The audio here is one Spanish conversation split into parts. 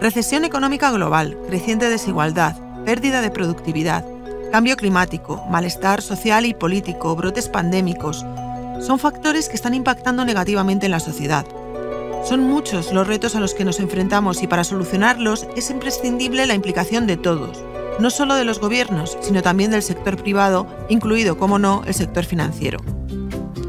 Recesión económica global, creciente desigualdad, pérdida de productividad, cambio climático, malestar social y político, brotes pandémicos, son factores que están impactando negativamente en la sociedad. Son muchos los retos a los que nos enfrentamos y para solucionarlos es imprescindible la implicación de todos, no solo de los gobiernos, sino también del sector privado, incluido, como no, el sector financiero.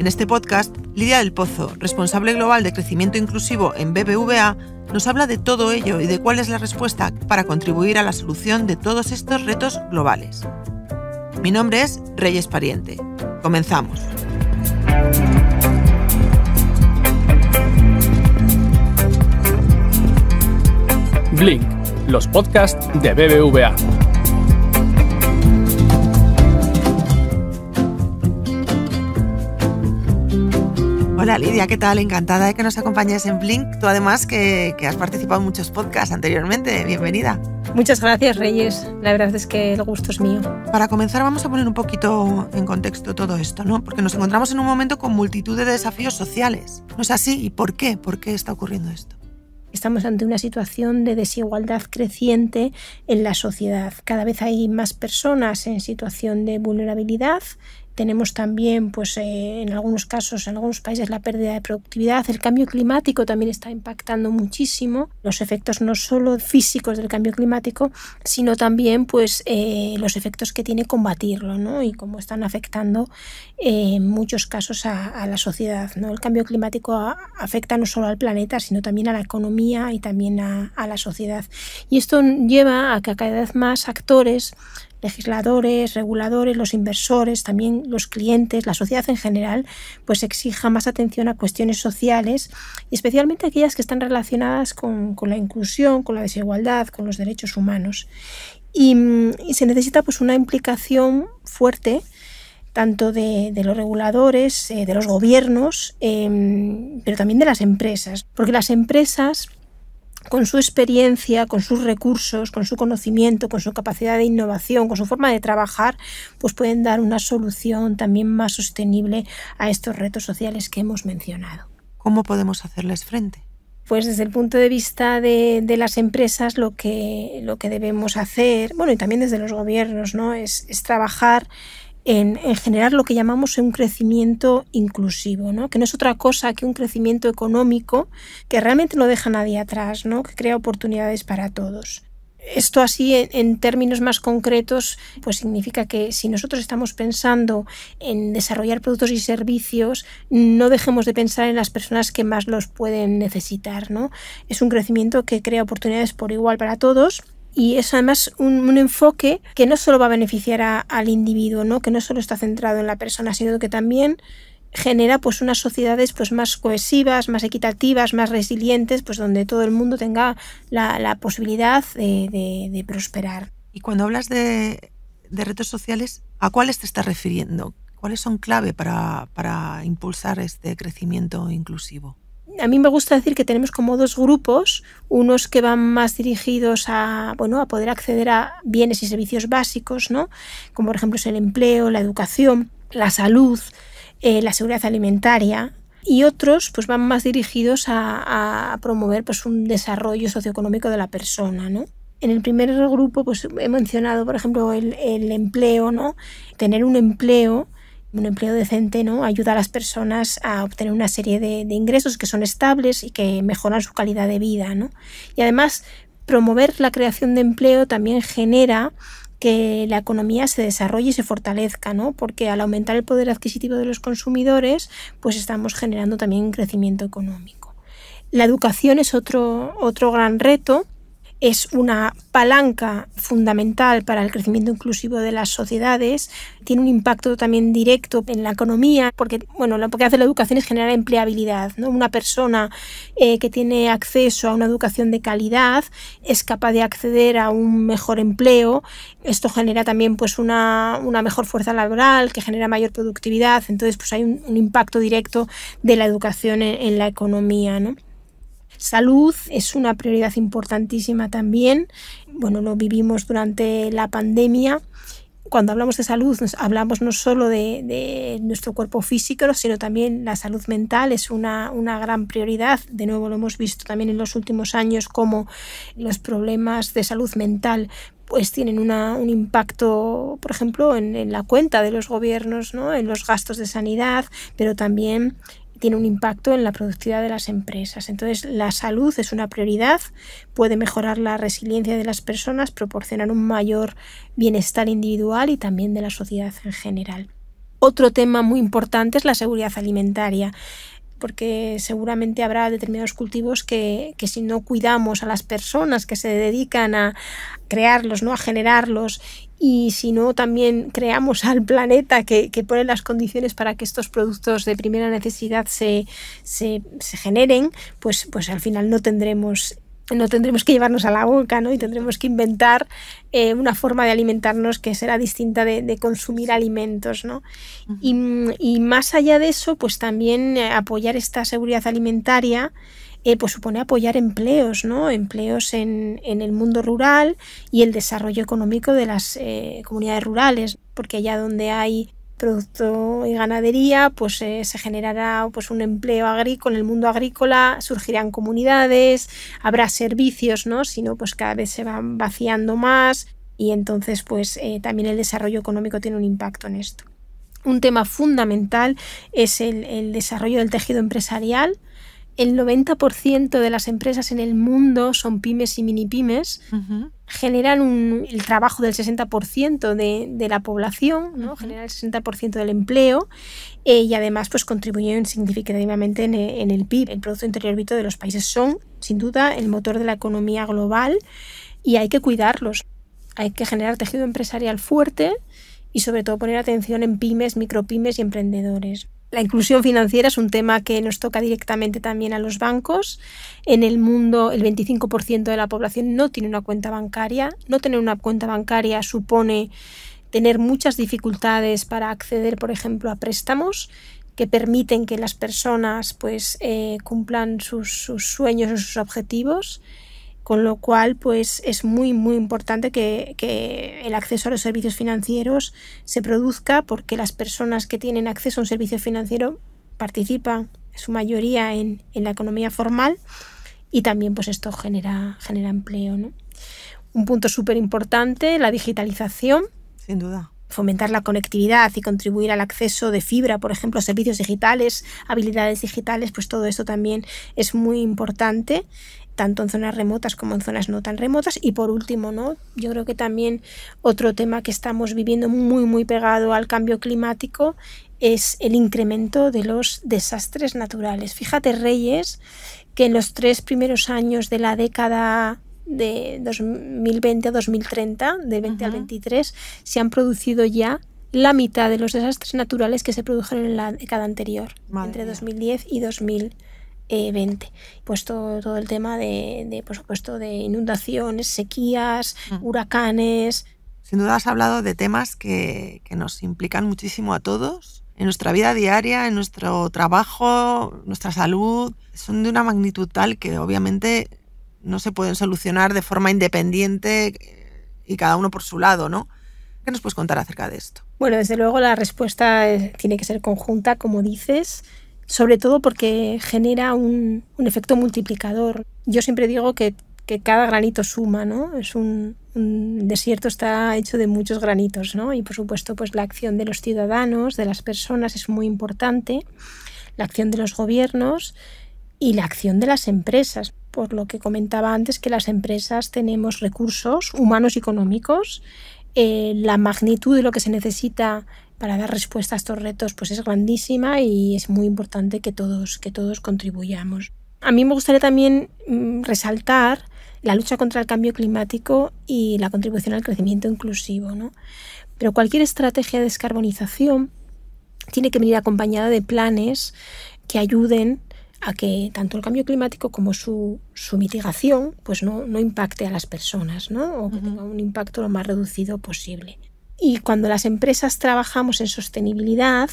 En este podcast, Lidia del Pozo, responsable global de crecimiento inclusivo en BBVA, nos habla de todo ello y de cuál es la respuesta para contribuir a la solución de todos estos retos globales. Mi nombre es Reyes Pariente. Comenzamos. Blink, los podcasts de BBVA. Hola Lidia, ¿qué tal? Encantada de que nos acompañes en Blink. Tú además que, has participado en muchos podcasts anteriormente. Bienvenida. Muchas gracias Reyes. La verdad es que el gusto es mío. Para comenzar vamos a poner un poquito en contexto todo esto, ¿no? Porque nos encontramos en un momento con multitud de desafíos sociales. ¿No es así? ¿Y por qué? ¿Por qué está ocurriendo esto? estamos ante una situación de desigualdad creciente en la sociedad. Cada vez hay más personas en situación de vulnerabilidad, tenemos también, pues, eh, en algunos casos, en algunos países, la pérdida de productividad. El cambio climático también está impactando muchísimo los efectos no solo físicos del cambio climático, sino también, pues, eh, los efectos que tiene combatirlo, ¿no? Y cómo están afectando eh, en muchos casos a, la sociedad, ¿no? El cambio climático afecta no solo al planeta, sino también a la economía y también a la sociedad. Y esto lleva a que cada vez más actores legisladores, reguladores, los inversores, también los clientes, la sociedad en general, pues exija más atención a cuestiones sociales especialmente aquellas que están relacionadas con, la inclusión, con la desigualdad, con los derechos humanos. Y, se necesita pues una implicación fuerte tanto de, los reguladores, eh, de los gobiernos, em, pero también de las empresas, porque las empresas con su experiencia, con sus recursos, con su conocimiento, con su capacidad de innovación, con su forma de trabajar, pues pueden dar una solución también más sostenible a estos retos sociales que hemos mencionado. ¿Cómo podemos hacerles frente? pues desde el punto de vista de, las empresas lo que, lo que debemos hacer, bueno, y también desde los gobiernos, ¿no? es trabajar en, generar lo que llamamos un crecimiento inclusivo, ¿no? que no es otra cosa que un crecimiento económico que realmente no deja a nadie atrás, ¿no? que crea oportunidades para todos. Esto así en, términos más concretos, pues significa que si nosotros estamos pensando en desarrollar productos y servicios, no dejemos de pensar en las personas que más los pueden necesitar, ¿no? Es un crecimiento que crea oportunidades por igual para todos y es además un, enfoque que no solo va a beneficiar al individuo, que no solo está centrado en la persona, sino que también genera pues unas sociedades pues más cohesivas, más equitativas, más resilientes, pues donde todo el mundo tenga la, posibilidad de, prosperar. Y cuando hablas de, retos sociales, ¿a cuáles te estás refiriendo? ¿Cuáles son clave para impulsar este crecimiento inclusivo? a mí me gusta decir que tenemos como dos grupos, unos que van más dirigidos a, bueno, a poder acceder a bienes y servicios básicos, ¿no? como por ejemplo el empleo, la educación, la salud, eh, la seguridad alimentaria, y otros pues van más dirigidos a, promover pues, un desarrollo socioeconómico de la persona, ¿no? En el primer grupo pues, he mencionado, por ejemplo, el, el empleo, ¿no? Tener un empleo un empleo decente ¿no? ayuda a las personas a obtener una serie de, ingresos que son estables y que mejoran su calidad de vida. ¿no? Y además, promover la creación de empleo también genera que la economía se desarrolle y se fortalezca, ¿no? Porque al aumentar el poder adquisitivo de los consumidores, pues estamos generando también un crecimiento económico. La educación es otro, otro gran reto es una palanca fundamental para el crecimiento inclusivo de las sociedades, tiene un impacto también directo en la economía, porque bueno, lo que hace la educación es generar empleabilidad. ¿no? Una persona eh, que tiene acceso a una educación de calidad es capaz de acceder a un mejor empleo. Esto genera también pues, una, mejor fuerza laboral, que genera mayor productividad. Entonces, pues hay un, impacto directo de la educación en, la economía. ¿no? Salud es una prioridad importantísima también. Bueno, lo vivimos durante la pandemia cuando hablamos de salud, hablamos no solo de, nuestro cuerpo físico, sino también la salud mental es una, una, gran prioridad. De nuevo, lo hemos visto también en los últimos años, como los problemas de salud mental pues tienen un impacto, por ejemplo, en, la cuenta de los gobiernos, en los gastos de sanidad, pero también tiene un impacto en la productividad de las empresas. Entonces, la salud es una prioridad, puede mejorar la resiliencia de las personas, proporcionar un mayor bienestar individual y también de la sociedad en general. Otro tema muy importante es la seguridad alimentaria porque seguramente habrá determinados cultivos que, si no cuidamos a las personas que se dedican a crearlos, ¿no? a generarlos, y si no también creamos al planeta que, pone las condiciones para que estos productos de primera necesidad se, generen, pues, pues al final no tendremos no tendremos que llevarnos a la boca, ¿no? Y tendremos que inventar eh, una forma de alimentarnos que será distinta de, consumir alimentos, ¿no? Y, más allá de eso, pues también eh, apoyar esta seguridad alimentaria. Eh, pues supone apoyar empleos, ¿no? Empleos en, el mundo rural y el desarrollo económico de las comunidades rurales, porque allá donde hay producto y ganadería, pues eh, se generará pues, un empleo agrícola, en el mundo agrícola surgirán comunidades, habrá servicios, ¿no? Si no, pues cada vez se van vaciando más y entonces pues eh, también el desarrollo económico tiene un impacto en esto. Un tema fundamental es el desarrollo del tejido empresarial, el 90% de las empresas en el mundo son pymes y mini pymes, generan un, el trabajo del 60% de, la población, ¿no? generan el 60% del empleo eh, y además pues, contribuyen significativamente en, el PIB, el Producto Interior Bruto de los países. Son, sin duda, el motor de la economía global y hay que cuidarlos. Hay que generar tejido empresarial fuerte y sobre todo poner atención en pymes, micropymes y emprendedores. La inclusión financiera es un tema que nos toca directamente también a los bancos. En el mundo el 25% de la población no tiene una cuenta bancaria. No tener una cuenta bancaria supone tener muchas dificultades para acceder, por ejemplo, a préstamos que permiten que las personas pues eh, cumplan sus sueños o sus objetivos con lo cual pues es muy muy importante que, el acceso a los servicios financieros se produzca porque las personas que tienen acceso a un servicio financiero participan en su mayoría en, la economía formal y también pues esto genera, genera empleo. Un punto súper importante, la digitalización. Sin duda fomentar la conectividad y contribuir al acceso de fibra, por ejemplo, a servicios digitales, habilidades digitales, pues todo esto también es muy importante tanto en zonas remotas como en zonas no tan remotas. Y por último, ¿no? Yo creo que también otro tema que estamos viviendo muy, muy pegado al cambio climático es el incremento de los desastres naturales. Fíjate, Reyes, que en los tres primeros años de la década de 2020 a 2030, de 20 a al 23, se han producido ya la mitad de los desastres naturales que se produjeron en la década anterior, entre 2010 y 2000. 20. Pues todo, el tema de, por supuesto, de inundaciones, sequías, mm. huracanes. Sin duda has hablado de temas que, que nos implican muchísimo a todos, en nuestra vida diaria, en nuestro trabajo, nuestra salud. Son de una magnitud tal que obviamente no se pueden solucionar de forma independiente eh, y cada uno por su lado, ¿no? ¿Qué nos puedes contar acerca de esto? Bueno, desde luego la respuesta eh, tiene que ser conjunta, como dices sobre todo porque genera un, efecto multiplicador. Yo siempre digo que, cada granito suma, ¿no? Es un, desierto está hecho de muchos granitos, ¿no? Y por supuesto, pues la acción de los ciudadanos, de las personas es muy importante, la acción de los gobiernos y la acción de las empresas. Por lo que comentaba antes, que las empresas tenemos recursos humanos y económicos, eh, la magnitud de lo que se necesita para dar respuesta a estos retos pues es grandísima y es muy importante que todos, que todos contribuyamos. A mí me gustaría también mm, resaltar la lucha contra el cambio climático y la contribución al crecimiento inclusivo. Pero cualquier estrategia de descarbonización tiene que venir acompañada de planes que ayuden a que tanto el cambio climático como su, mitigación pues no, impacte a las personas ¿no? o que tenga un impacto lo más reducido posible. Y cuando las empresas trabajamos en sostenibilidad,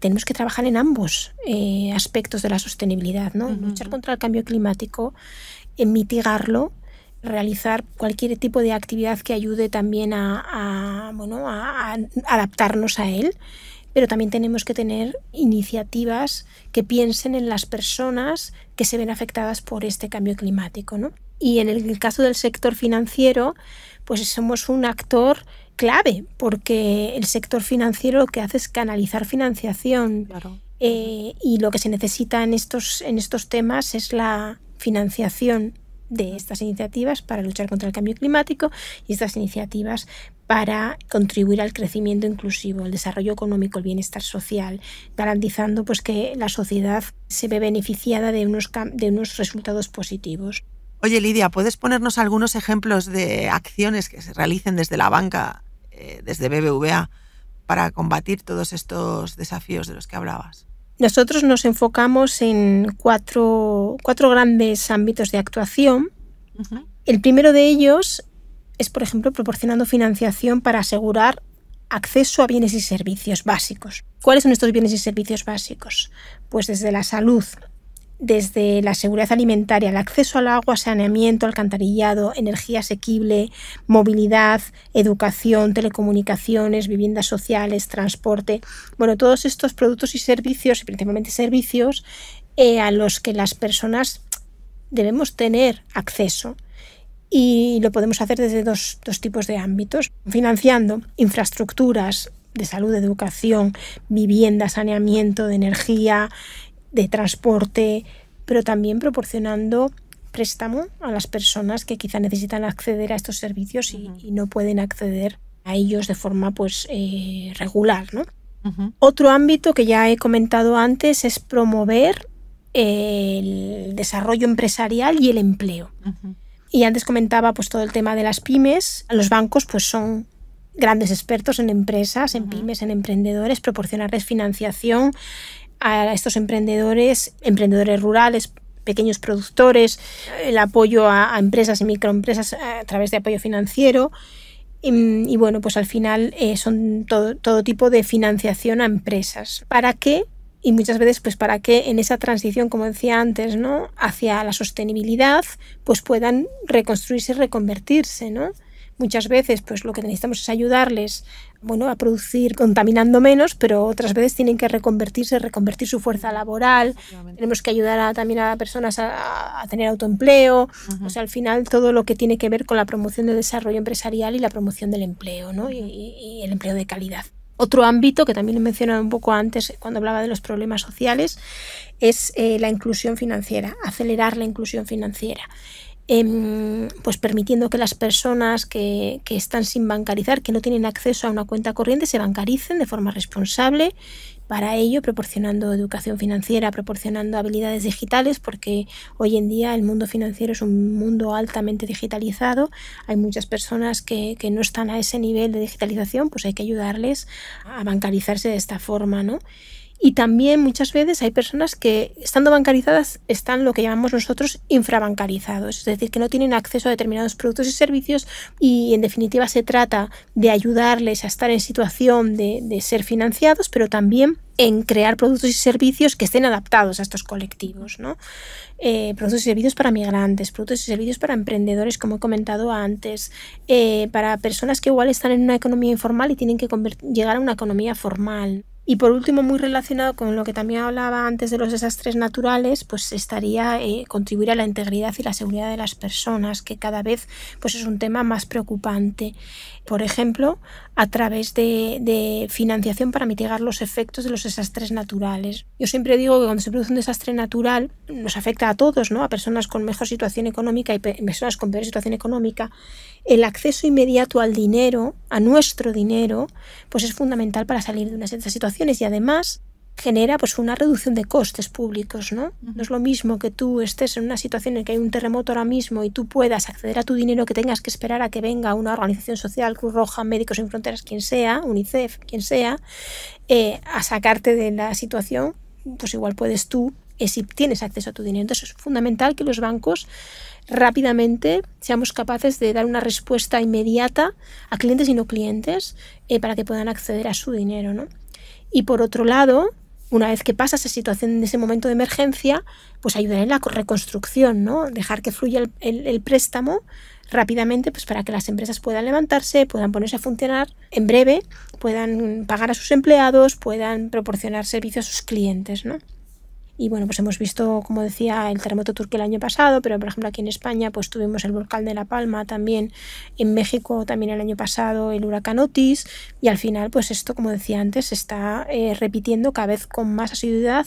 tenemos que trabajar en ambos eh, aspectos de la sostenibilidad, ¿no? Luchar contra el cambio climático, en eh, mitigarlo, realizar cualquier tipo de actividad que ayude también a, adaptarnos a él pero también tenemos que tener iniciativas que piensen en las personas que se ven afectadas por este cambio climático. Y en el caso del sector financiero, pues somos un actor clave, porque el sector financiero lo que hace es canalizar financiación eh, y lo que se necesita en estos, en estos temas es la financiación de estas iniciativas para luchar contra el cambio climático y estas iniciativas para contribuir al crecimiento inclusivo, el desarrollo económico, el bienestar social, garantizando pues que la sociedad se ve beneficiada de unos, de unos resultados positivos. Oye, Lidia, ¿puedes ponernos algunos ejemplos de acciones que se realicen desde la banca, eh, desde BBVA, para combatir todos estos desafíos de los que hablabas? Nosotros nos enfocamos en cuatro, grandes ámbitos de actuación. El primero de ellos es, por ejemplo, proporcionando financiación para asegurar acceso a bienes y servicios básicos. ¿Cuáles son estos bienes y servicios básicos? Pues desde la salud desde la seguridad alimentaria, el acceso al agua, saneamiento, alcantarillado, energía asequible, movilidad, educación, telecomunicaciones, viviendas sociales, transporte. Bueno, todos estos productos y servicios, y principalmente servicios, eh, a los que las personas debemos tener acceso. Y lo podemos hacer desde dos, dos tipos de ámbitos, financiando infraestructuras de salud, de educación, vivienda, saneamiento, de energía, de transporte, pero también proporcionando préstamo a las personas que quizá necesitan acceder a estos servicios y, no pueden acceder a ellos de forma pues eh, regular. Otro ámbito que ya he comentado antes es promover el desarrollo empresarial y el empleo. Y antes comentaba pues todo el tema de las pymes. Los bancos pues son grandes expertos en empresas, en pymes, en emprendedores, proporcionarles financiación, a estos emprendedores, emprendedores rurales, pequeños productores, el apoyo a, empresas y microempresas eh, a través de apoyo financiero. Y, bueno, pues al final eh, son todo, tipo de financiación a empresas. ¿Para qué? y muchas veces pues para que en esa transición como decía antes no hacia la sostenibilidad pues puedan reconstruirse y reconvertirse no Muchas veces, pues lo que necesitamos es ayudarles, bueno, a producir contaminando menos, pero otras veces tienen que reconvertirse, reconvertir su fuerza laboral. Tenemos que ayudar también a personas a, tener autoempleo. O sea, al final todo lo que tiene que ver con la promoción del desarrollo empresarial y la promoción del empleo, ¿no? y, el empleo de calidad. Otro ámbito que también he mencionado un poco antes cuando hablaba de los problemas sociales es eh, la inclusión financiera, acelerar la inclusión financiera. Em, pues permitiendo que las personas que, están sin bancarizar, que no tienen acceso a una cuenta corriente, se bancaricen de forma responsable. Para ello, proporcionando educación financiera, proporcionando habilidades digitales, porque hoy en día el mundo financiero es un mundo altamente digitalizado. Hay muchas personas que, no están a ese nivel de digitalización, pues hay que ayudarles a bancarizarse de esta forma, ¿no? Y también muchas veces hay personas que, estando bancarizadas, están lo que llamamos nosotros infrabancarizados, es decir, que no tienen acceso a determinados productos y servicios y, en definitiva, se trata de ayudarles a estar en situación de, ser financiados, pero también en crear productos y servicios que estén adaptados a estos colectivos, ¿no? Eh, productos y servicios para migrantes, productos y servicios para emprendedores, como he comentado antes, eh, para personas que igual están en una economía informal y tienen que llegar a una economía formal. Y por último, muy relacionado con lo que también hablaba antes de los desastres naturales, pues estaría eh, contribuir a la integridad y la seguridad de las personas, que cada vez pues es un tema más preocupante por ejemplo, a través de, financiación para mitigar los efectos de los desastres naturales. Yo siempre digo que cuando se produce un desastre natural nos afecta a todos, ¿no? A personas con mejor situación económica y personas con peor situación económica. El acceso inmediato al dinero, a nuestro dinero, pues es fundamental para salir de unas situaciones y además genera pues una reducción de costes públicos, ¿no? No es lo mismo que tú estés en una situación en que hay un terremoto ahora mismo y tú puedas acceder a tu dinero que tengas que esperar a que venga una organización social, Cruz Roja, Médicos Sin Fronteras, quien sea, UNICEF, quien sea, eh, a sacarte de la situación, pues igual puedes tú eh, si tienes acceso a tu dinero. Entonces es fundamental que los bancos rápidamente seamos capaces de dar una respuesta inmediata a clientes y no clientes eh, para que puedan acceder a su dinero, Y por otro lado, una vez que pasa esa situación, en ese momento de emergencia, pues ayudar en la reconstrucción, ¿no? Dejar que fluya el, préstamo rápidamente pues para que las empresas puedan levantarse, puedan ponerse a funcionar en breve, puedan pagar a sus empleados, puedan proporcionar servicio a sus clientes, ¿no? Y bueno, pues hemos visto, como decía, el terremoto turco el año pasado, pero por ejemplo aquí en España pues tuvimos el volcán de La Palma también, en México también el año pasado el huracán Otis y al final pues esto, como decía antes, se está eh, repitiendo cada vez con más asiduidad.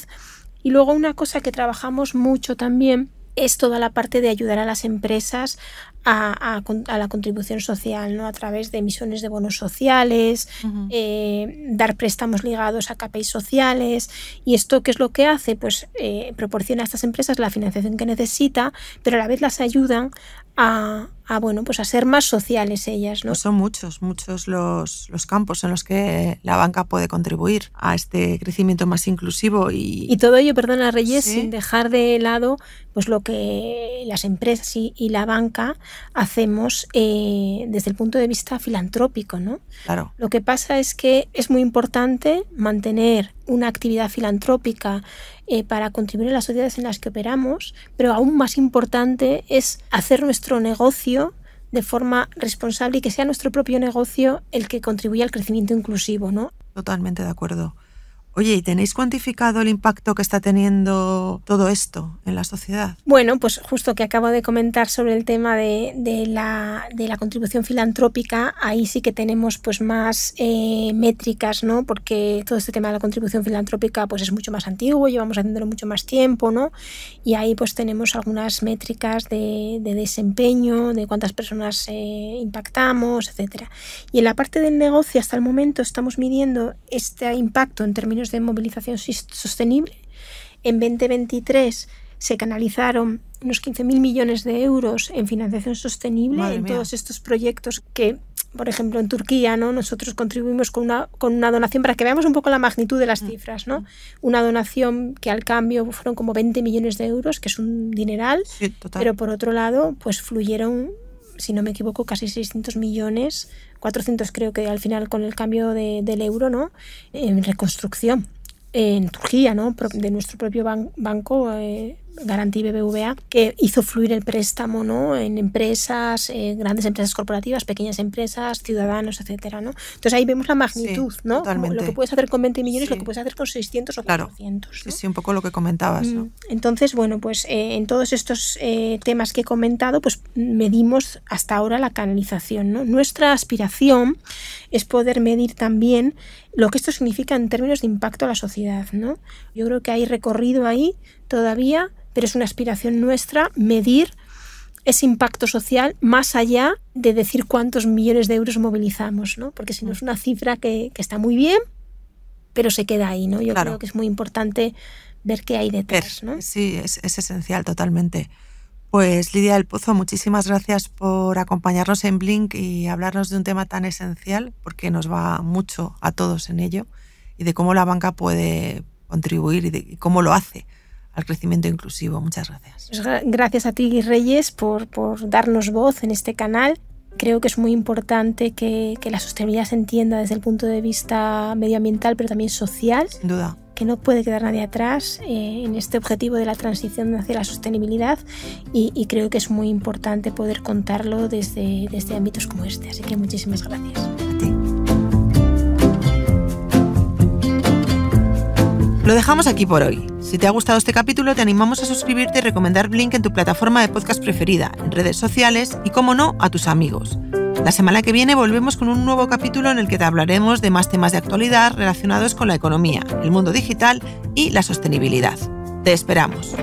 Y luego una cosa que trabajamos mucho también es toda la parte de ayudar a las empresas a, la contribución social, ¿no? A través de emisiones de bonos sociales, eh, dar préstamos ligados a KPIs sociales. ¿Y esto qué es lo que hace? Pues eh, proporciona a estas empresas la financiación que necesita, pero a la vez las ayudan a, a bueno, pues a ser más sociales ellas, ¿no? Pues son muchos, muchos los, los, campos en los que la banca puede contribuir a este crecimiento más inclusivo y, y todo ello, perdona Reyes, sin dejar de lado pues lo que las empresas y, la banca hacemos eh, desde el punto de vista filantrópico, ¿no? Claro. Lo que pasa es que es muy importante mantener una actividad filantrópica eh, para contribuir a las sociedades en las que operamos, pero aún más importante es hacer nuestro negocio de forma responsable y que sea nuestro propio negocio el que contribuya al crecimiento inclusivo, ¿no? Totalmente de acuerdo. Oye, ¿y tenéis cuantificado el impacto que está teniendo todo esto en la sociedad? Bueno, pues justo que acabo de comentar sobre el tema de, la, contribución filantrópica, ahí sí que tenemos pues más eh, métricas, ¿no? Porque todo este tema de la contribución filantrópica pues es mucho más antiguo, llevamos haciéndolo mucho más tiempo, ¿no? Y ahí pues tenemos algunas métricas de, desempeño, de cuántas personas eh, impactamos, etcétera. Y en la parte del negocio hasta el momento estamos midiendo este impacto en términos de movilización sostenible. En 2023 se canalizaron unos 15.000 millones de euros en financiación sostenible en todos estos proyectos que, por ejemplo, en Turquía, ¿no? Nosotros contribuimos con una, con una donación, para que veamos un poco la magnitud de las mm. cifras, ¿no? Una donación que al cambio fueron como 20 millones de euros, que es un dineral, pero por otro lado, pues fluyeron si no me equivoco, casi 600 millones, 400 creo que al final con el cambio de, del euro, ¿no? En reconstrucción, en Turquía, ¿no? De nuestro propio banco. Eh, Garantí BBVA, que hizo fluir el préstamo ¿no? en empresas, eh, grandes empresas corporativas, pequeñas empresas, ciudadanos, etcétera, ¿no? Entonces ahí vemos la magnitud, ¿no? Lo que puedes hacer con 20 millones, lo que puedes hacer con 600 o claro. 400. Es un poco lo que comentabas. Mm. Entonces, bueno, pues eh, en todos estos eh, temas que he comentado, pues medimos hasta ahora la canalización, ¿no? Nuestra aspiración es poder medir también lo que esto significa en términos de impacto a la sociedad, ¿no? Yo creo que hay recorrido ahí todavía, pero es una aspiración nuestra medir ese impacto social más allá de decir cuántos millones de euros movilizamos, ¿no? Porque si no es una cifra que, que está muy bien, pero se queda ahí, ¿no? Yo creo que es muy importante ver qué hay detrás, ¿no? Sí, es, esencial totalmente. Pues Lidia del Pozo, muchísimas gracias por acompañarnos en Blink y hablarnos de un tema tan esencial, porque nos va mucho a todos en ello, y de cómo la banca puede contribuir y cómo lo hace al crecimiento inclusivo. Muchas gracias. Pues gracias a ti, Reyes, por, por, darnos voz en este canal. Creo que es muy importante que, la sostenibilidad se entienda desde el punto de vista medioambiental, pero también social. Sin duda que no puede quedar nadie atrás eh, en este objetivo de la transición hacia la sostenibilidad y, creo que es muy importante poder contarlo desde, desde ámbitos como este. Así que muchísimas gracias. A ti. Lo dejamos aquí por hoy. Si te ha gustado este capítulo, te animamos a suscribirte y recomendar Blink en tu plataforma de podcast preferida, en redes sociales y, como no, a tus amigos. La semana que viene volvemos con un nuevo capítulo en el que te hablaremos de más temas de actualidad relacionados con la economía, el mundo digital y la sostenibilidad. Te esperamos.